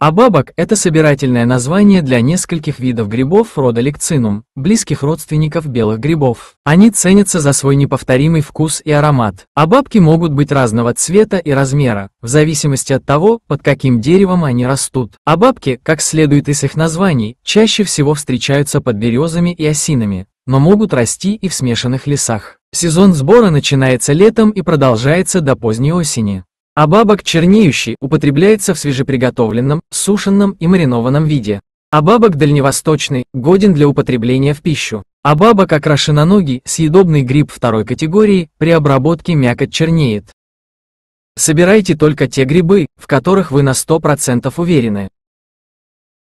Абабок – это собирательное название для нескольких видов грибов рода лекцинум, близких родственников белых грибов. Они ценятся за свой неповторимый вкус и аромат. Абабки могут быть разного цвета и размера, в зависимости от того, под каким деревом они растут. Абабки, как следует из их названий, чаще всего встречаются под березами и осинами, но могут расти и в смешанных лесах. Сезон сбора начинается летом и продолжается до поздней осени. А бабок чернеющий употребляется в свежеприготовленном, сушенном и маринованном виде. А бабок дальневосточный годен для употребления в пищу. А бабок окрашеноногий, съедобный гриб второй категории, при обработке мякоть чернеет. Собирайте только те грибы, в которых вы на 100% уверены.